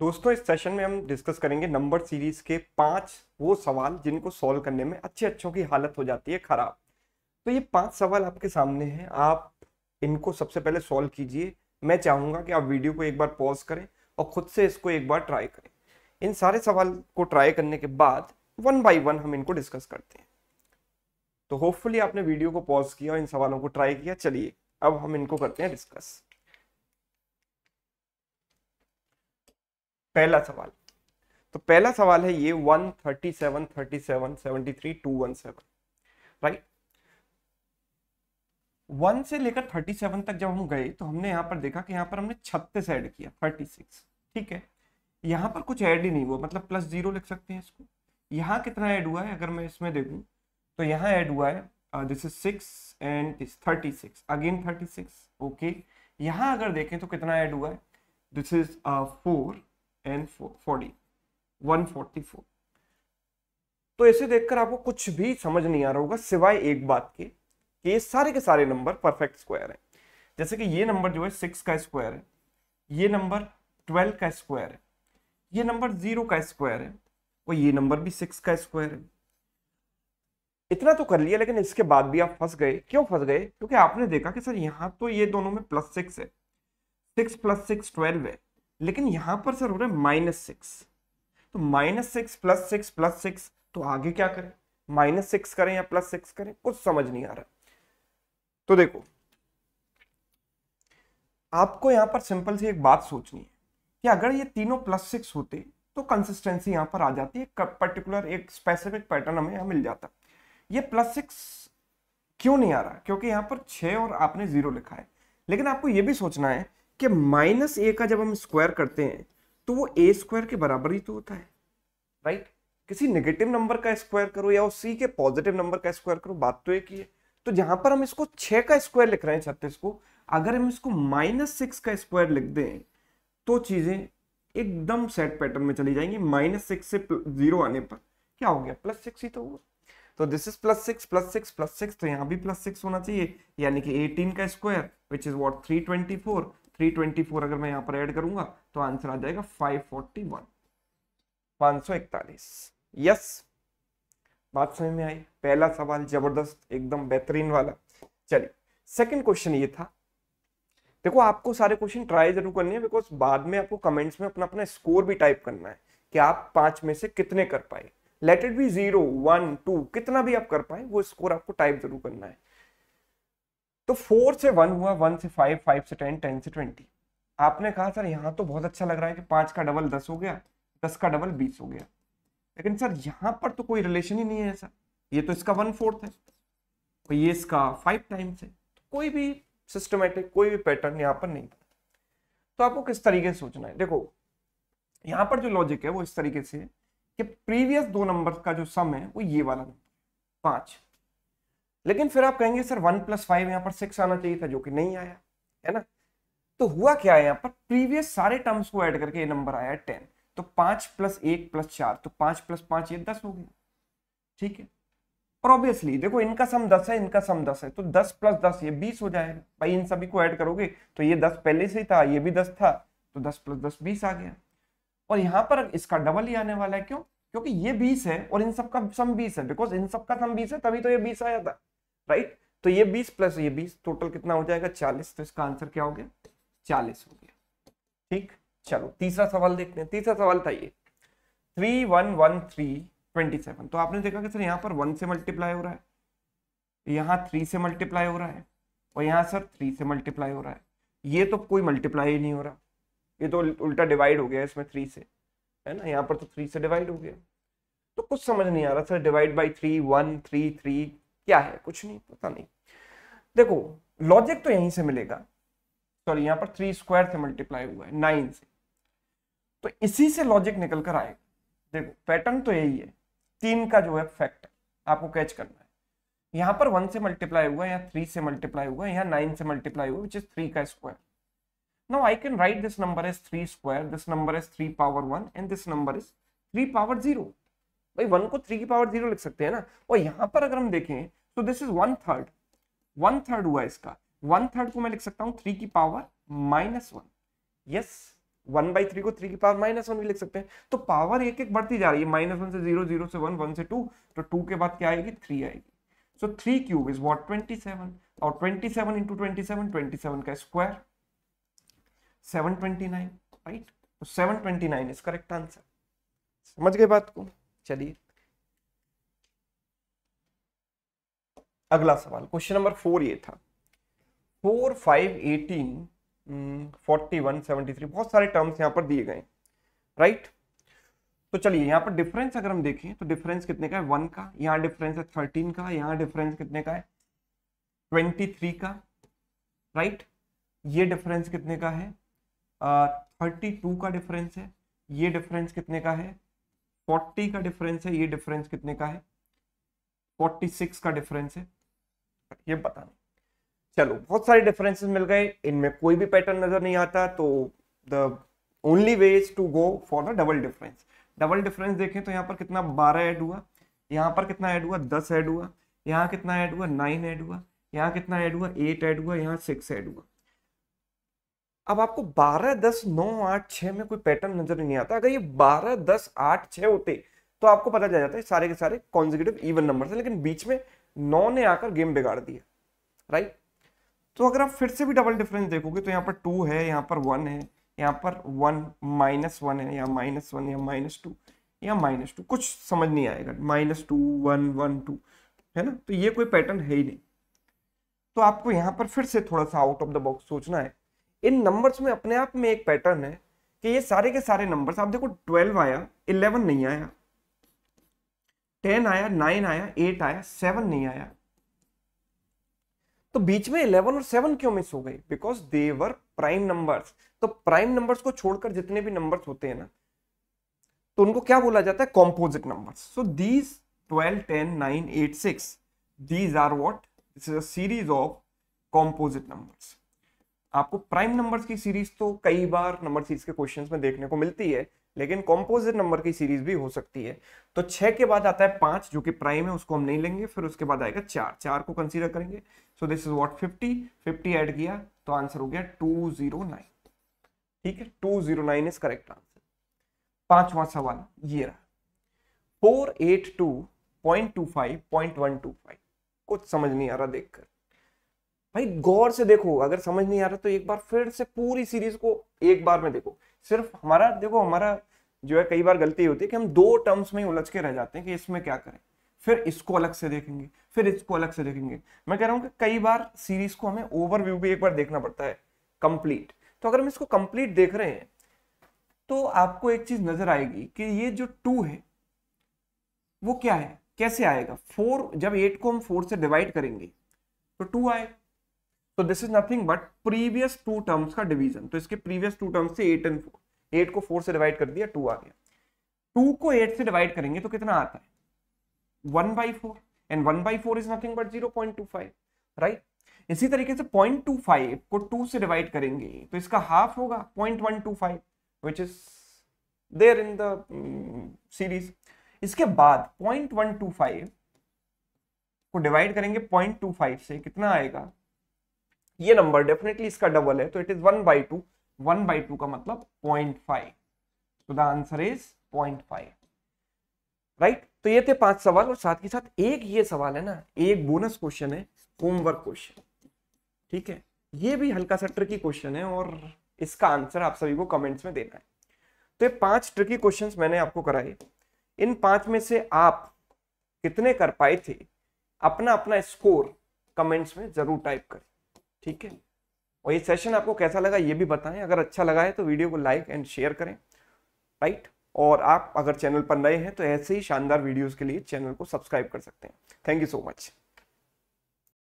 दोस्तों इस सेशन में हम डिस्कस करेंगे नंबर सीरीज के पांच वो सवाल जिनको सॉल्व करने में अच्छे अच्छों की हालत हो जाती है खराब तो ये पांच सवाल आपके सामने हैं आप इनको सबसे पहले सॉल्व कीजिए मैं चाहूँगा कि आप वीडियो को एक बार पॉज करें और खुद से इसको एक बार ट्राई करें इन सारे सवाल को ट्राई करने के बाद वन बाई वन हम इनको डिस्कस करते हैं तो होपफुली आपने वीडियो को पॉज किया और इन सवालों को ट्राई किया चलिए अब हम इनको करते हैं डिस्कस पहला सवाल तो पहला सवाल है ये one thirty seven thirty seven seventy three two one seven right one से लेकर थर्टी सेवन तक जब हम गए तो हमने यहां पर देखा कि यहां पर हमने छत्तीस ऐड किया थर्टी सिक्स ठीक है यहां पर कुछ ऐड ही नहीं हुआ मतलब प्लस जीरो लिख सकते हैं इसको यहां कितना ऐड हुआ है अगर मैं इसमें देखू तो यहां ऐड हुआ है this is six and this thirty six again thirty six okay यहां अगर देखें तो कितना ऐड हुआ है this is four N forty one forty four तो ऐसे देखकर आपको कुछ भी समझ नहीं आ रहा होगा सिवाय एक बात के कि ये सारे के सारे नंबर परफेक्ट स्क्वायर हैं जैसे कि ये नंबर जो है सिक्स का स्क्वायर है ये नंबर ट्वेल्व का स्क्वायर है ये नंबर जीरो का स्क्वायर है और ये नंबर भी सिक्स का स्क्वायर है इतना तो कर लिया लेकिन इसके बाद भी आप फंस गए क्यों फंस गए क्योंकि आपने देखा कि सर यहाँ तो ये दोनों में प्लस सिक्स है सिक्स प्लस सिक्स ट्वेल्व है लेकिन यहां पर सर हो रहा है माइनस सिक्स तो minus six plus six plus six तो आगे क्या करें माइनस सिक्स करें या प्लस सिक्स करें कुछ समझ नहीं आ रहा तो देखो आपको यहां पर सिंपल सी एक बात सोचनी है कि अगर ये तीनों प्लस सिक्स होते तो कंसिस्टेंसी यहां पर आ जाती है पर्टिकुलर एक स्पेसिफिक पैटर्न हमें यहां मिल जाता ये प्लस सिक्स क्यों नहीं आ रहा क्योंकि यहां पर छः और आपने ज़ीरो लिखा है लेकिन आपको ये भी सोचना है कि माइनस ए का जब हम स्क्वायर करते हैं तो वो ए स्क्वायर के बराबर ही तो होता है राइट right? किसी नेगेटिव नंबर का स्क्वायर करो या उसी के पॉजिटिव नंबर का स्क्वायर करो बात तो एक ही है तो जहां पर हम इसको छह का स्क्वायर लिख रहे हैं छत्तीस को अगर हम इसको माइनस सिक्स का स्क्वायर लिख दें तो चीजें एकदम सेट पैटर्न में चली जाएंगी माइनस सिक्स से जीरो आने पर क्या हो गया प्लस सिक्स ही तो हुआ तो this is plus six plus six plus six तो यहाँ भी प्लस सिक्स होना चाहिए यानी कि एटीन का square which is what three twenty four 324 अगर मैं यहां पर ऐड करूंगा तो आंसर आ जाएगा 541 541 यस बात समझ में आई पहला सवाल जबरदस्त एकदम बेहतरीन वाला चलिए सेकंड क्वेश्चन ये था देखो आपको सारे क्वेश्चन ट्राई जरूर करने हैं बिकॉज बाद में आपको कमेंट्स में अपना अपना स्कोर भी टाइप करना है कि आप पांच में से कितने कर पाए let it be zero one two कितना भी आप कर पाए वो स्कोर आपको टाइप जरूर करना है तो फोर से वन हुआ वन से फाइव फाइव से टेन टेन से ट्वेंटी आपने कहा सर यहाँ तो बहुत अच्छा लग रहा है कि पाँच का डबल दस हो गया दस का डबल बीस हो गया लेकिन सर यहाँ पर तो कोई रिलेशन ही नहीं है सर ये तो इसका वन फोर्थ है और तो ये इसका फाइव टाइम्स है तो कोई भी सिस्टमेटिक कोई भी पैटर्न यहाँ पर नहीं तो आपको किस तरीके से सोचना है देखो यहाँ पर जो लॉजिक है वो इस तरीके से है कि प्रीवियस दो नंबर का जो सम है वो ये वाला नंबर पाँच लेकिन फिर आप कहेंगे सर वन प्लस फाइव यहाँ पर सिक्स आना चाहिए था जो कि नहीं आया है ना तो हुआ क्या है यहाँ पर प्रीवियस सारे टर्म्स को ऐड करके ये नंबर आया है टेन तो पांच प्लस एक प्लस चार तो पांच प्लस पांच ये दस हो गया ठीक है और ऑब्वियसली देखो इनका सम दस है इनका सम दस है तो दस प्लस दस ये बीस हो जाएगा भाई इन सभी को ऐड करोगे तो ये दस पहले से ही था ये भी दस था तो दस प्लस दस बीस आ गया और यहाँ पर इसका डबल ही आने वाला है क्यों क्योंकि ये बीस है और इन सबका सम बीस है बिकॉज इन सबका सम बीस है तभी तो ये बीस आया था राइट तो ये बीस प्लस ये बीस टोटल कितना हो जाएगा चालीस तो इसका आंसर क्या हो गया चालीस हो गया ठीक चलो तीसरा सवाल देखते हैं तीसरा सवाल था ये three one one three twenty seven तो आपने देखा कि सर यहाँ पर वन से मल्टीप्लाई हो रहा है यहाँ थ्री से मल्टीप्लाई हो रहा है और यहाँ सर थ्री से मल्टीप्लाई हो रहा है ये तो कोई मल्टीप्लाई ही नहीं हो रहा ये तो उल्टा डिवाइड हो गया इसमें थ्री से है ना यहाँ पर तो थ्री से डिवाइड हो गया तो कुछ समझ नहीं आ रहा sir divide by three one three three क्या है कुछ नहीं पता नहीं देखो लॉजिक तो यहीं से मिलेगा सॉरी यहां पर थ्री स्क्वायर से मल्टीप्लाई हुआ है नाइन से तो इसी से लॉजिक निकल कर आएगा देखो पैटर्न तो यही है तीन का जो है फैक्टर आपको कैच करना है यहां पर वन से मल्टीप्लाई हुआ या थ्री से मल्टीप्लाई हुआ या नाइन से मल्टीप्लाई हुआ विच इज थ्री का square now i can write this number as 3 square this number is 3 power 1 and this number is 3 power 0 भाई वन को थ्री की पावर जीरो लिख सकते हैं ना और यहाँ पर अगर हम देखें तो this is one third one third हुआ इसका वन थर्ड को मैं लिख सकता हूँ थ्री की power minus one yes one by three को थ्री की पावर माइनस वन भी लिख सकते हैं तो पावर एक एक बढ़ती जा रही है माइनस वन से जीरो जीरो से वन वन से टू तो टू के बाद क्या आएगी थ्री आएगी so three cube is what twenty seven और twenty seven into twenty seven twenty seven का square seven twenty nine right तो seven twenty nine is correct answer समझ गए बात को चलिए अगला सवाल क्वेश्चन नंबर फोर ये था four five eighteen forty one seventy three बहुत सारे टर्म्स यहां पर दिए गए राइट तो चलिए यहां पर डिफरेंस अगर हम देखें तो डिफरेंस कितने का है वन का यहां डिफरेंस है थर्टीन का यहां डिफरेंस कितने का है ट्वेंटी थ्री का राइट ये डिफरेंस कितने का है थर्टी uh, टू का डिफरेंस है ये डिफरेंस कितने का है 40 का डिफरेंस है ये डिफरेंस कितने का है 46 का डिफरेंस है ये पता नहीं चलो बहुत सारे डिफरेंसेस मिल गए इनमें कोई भी पैटर्न नजर नहीं आता तो the only way is to go for the double difference double difference देखें तो यहाँ पर कितना बारह ऐड हुआ यहाँ पर कितना ऐड हुआ दस ऐड हुआ यहाँ कितना ऐड हुआ नाइन ऐड हुआ यहाँ कितना ऐड हुआ एट ऐड हुआ यहाँ सिक्स ऐड हुआ अब आपको बारह दस नौ आठ 6 में कोई पैटर्न नजर नहीं आता अगर ये बारह दस आठ 6 होते तो आपको पता चल जाता है सारे के सारे कॉन्जिक्यूटिव इवन नंबर थे लेकिन बीच में नौ ने आकर गेम बिगाड़ दिया राइट तो अगर आप फिर से भी डबल डिफरेंस देखोगे तो यहाँ पर टू है यहाँ पर वन है यहाँ पर वन माइनस वन है या माइनस वन या माइनस टू या माइनस टू कुछ समझ नहीं आएगा minus two one one two है ना तो ये कोई पैटर्न है ही नहीं तो आपको यहाँ पर फिर से थोड़ा सा आउट ऑफ द बॉक्स सोचना है इन नंबर्स में अपने आप में एक पैटर्न है कि ये सारे के सारे नंबर्स आप देखो ट्वेल्व आया इलेवन नहीं आया टेन आया नाइन आया एट आया सेवन नहीं आया तो बीच में इलेवन और सेवन क्यों मिस हो गए because they were prime numbers तो प्राइम नंबर्स को छोड़कर जितने भी नंबर्स होते हैं ना तो उनको क्या बोला जाता है composite number so these twelve ten nine eight six these are what this is a series of composite numbers आपको प्राइम नंबर्स की सीरीज तो कई बार नंबर सीरीज के क्वेश्चन में देखने को मिलती है लेकिन कॉम्पोजिट नंबर की सीरीज भी हो सकती है तो छह के बाद आता है पांच जो कि प्राइम है उसको हम नहीं लेंगे फिर उसके बाद आएगा चार चार को कंसीडर करेंगे so this is what fifty fifty add किया तो आंसर हो गया टू जीरो नाइन ठीक है two zero nine is correct answer पांचवा सवाल ये रहा four eight two point two five point one two five कुछ समझ नहीं आ रहा देखकर भाई गौर से देखो अगर समझ नहीं आ रहा तो एक बार फिर से पूरी सीरीज को एक बार में देखो सिर्फ हमारा देखो हमारा जो है कई बार गलती होती है कि हम दो टर्म्स में ही उलझ के रह जाते हैं कि इसमें क्या करें फिर इसको अलग से देखेंगे फिर इसको अलग से देखेंगे मैं कह रहा हूँ कि कई बार सीरीज को हमें ओवरव्यू भी एक बार देखना पड़ता है कंप्लीट तो अगर हम इसको कंप्लीट देख रहे हैं तो आपको एक चीज नजर आएगी कि ये जो टू है वो क्या है कैसे आएगा फोर जब एट को हम फोर से डिवाइड करेंगे तो टू आएगा तो this is nothing but previous two terms का डिवीजन तो इसके प्रीवियस टू टर्म्स से एट एंड फोर एट को फोर से डिवाइड कर दिया टू आ गया टू को एट से डिवाइड करेंगे तो कितना आता है one by four and one by four is nothing but zero point two five right इसी तरीके से पॉइंट टू फाइव को टू से डिवाइड करेंगे तो इसका हाफ होगा point one two five which is there in the series इसके बाद पॉइंट वन टू फाइव को डिवाइड करेंगे पॉइंट टू फाइव से कितना आएगा ये नंबर डेफिनेटली इसका डबल है तो it is one by two one by two का मतलब पॉइंट फाइव तो the answer is point five right तो ये थे पांच सवाल और साथ ही साथ एक ये सवाल है ना एक बोनस क्वेश्चन है होमवर्क क्वेश्चन ठीक है ये भी हल्का सा ट्रिकी क्वेश्चन है और इसका आंसर आप सभी को कमेंट्स में देना है तो ये पांच ट्रिकी क्वेश्चंस मैंने आपको कराए इन पांच में से आप कितने कर पाए थे अपना अपना स्कोर कमेंट्स में जरूर टाइप करें ठीक है और ये सेशन आपको कैसा लगा ये भी बताएं अगर अच्छा लगा है तो वीडियो को लाइक एंड शेयर करें राइट और आप अगर चैनल पर नए हैं तो ऐसे ही शानदार वीडियोज़ के लिए चैनल को सब्सक्राइब कर सकते हैं थैंक यू सो मच